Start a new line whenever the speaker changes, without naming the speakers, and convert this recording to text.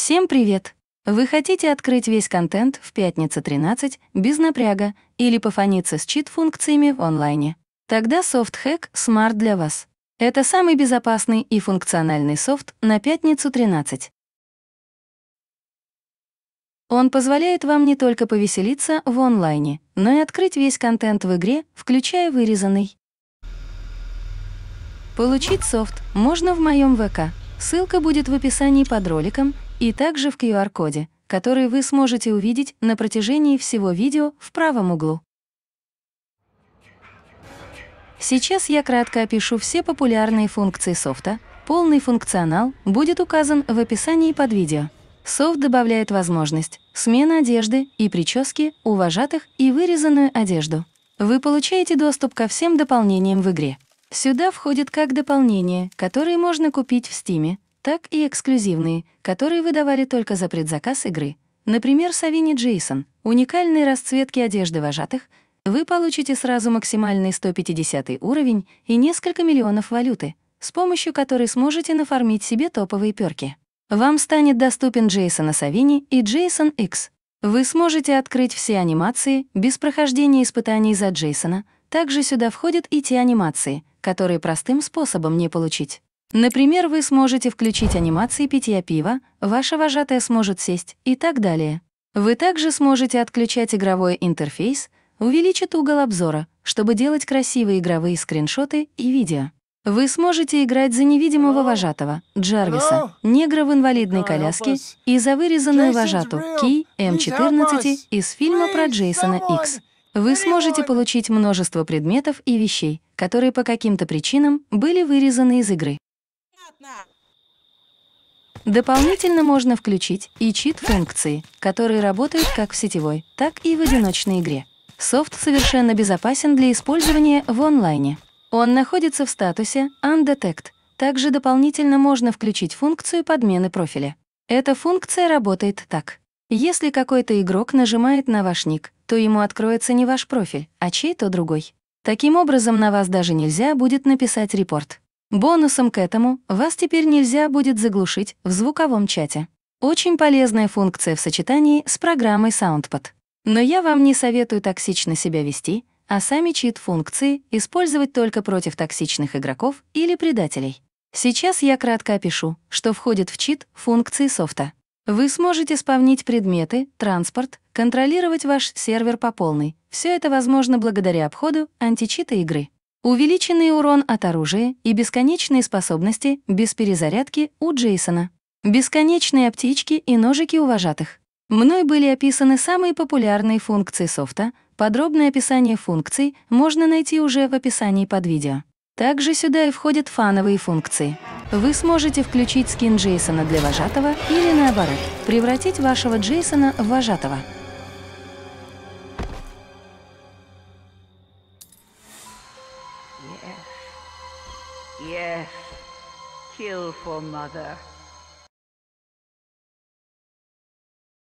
Всем привет! Вы хотите открыть весь контент в пятницу 13 без напряга или пофониться с чит-функциями в онлайне? Тогда SoftHack Smart для вас. Это самый безопасный и функциональный софт на пятницу 13. Он позволяет вам не только повеселиться в онлайне, но и открыть весь контент в игре, включая вырезанный. Получить софт можно в моем ВК. Ссылка будет в описании под роликом и также в QR-коде, который вы сможете увидеть на протяжении всего видео в правом углу. Сейчас я кратко опишу все популярные функции софта. Полный функционал будет указан в описании под видео. Софт добавляет возможность смены одежды и прически уважатых и вырезанную одежду. Вы получаете доступ ко всем дополнениям в игре. Сюда входит как дополнения, которые можно купить в Стиме так и эксклюзивные, которые выдавали только за предзаказ игры. Например, Савини Джейсон, уникальные расцветки одежды вожатых, вы получите сразу максимальный 150 уровень и несколько миллионов валюты, с помощью которой сможете нафармить себе топовые перки. Вам станет доступен Джейсона Савини и Джейсон X. Вы сможете открыть все анимации без прохождения испытаний за Джейсона. Также сюда входят и те анимации, которые простым способом не получить. Например, вы сможете включить анимации питья пива, ваша вожатая сможет сесть и так далее. Вы также сможете отключать игровой интерфейс, увеличить угол обзора, чтобы делать красивые игровые скриншоты и видео. Вы сможете играть за невидимого вожатого, Джарвиса, негра в инвалидной коляске и за вырезанную вожату, Ки М14 из фильма про Джейсона Икс. Вы сможете получить множество предметов и вещей, которые по каким-то причинам были вырезаны из игры. Дополнительно можно включить и чит-функции, которые работают как в сетевой, так и в одиночной игре. Софт совершенно безопасен для использования в онлайне. Он находится в статусе Undetect. Также дополнительно можно включить функцию подмены профиля. Эта функция работает так. Если какой-то игрок нажимает на ваш ник, то ему откроется не ваш профиль, а чей-то другой. Таким образом, на вас даже нельзя будет написать репорт. Бонусом к этому вас теперь нельзя будет заглушить в звуковом чате. Очень полезная функция в сочетании с программой SoundPad. Но я вам не советую токсично себя вести, а сами чит-функции использовать только против токсичных игроков или предателей. Сейчас я кратко опишу, что входит в чит функции софта. Вы сможете спавнить предметы, транспорт, контролировать ваш сервер по полной. Все это возможно благодаря обходу античита игры. Увеличенный урон от оружия и бесконечные способности без перезарядки у Джейсона. Бесконечные аптечки и ножики у вожатых. Мной были описаны самые популярные функции софта, подробное описание функций можно найти уже в описании под видео. Также сюда и входят фановые функции. Вы сможете включить скин Джейсона для вожатого или наоборот, превратить вашего Джейсона в вожатого. Yes. Kill for mother.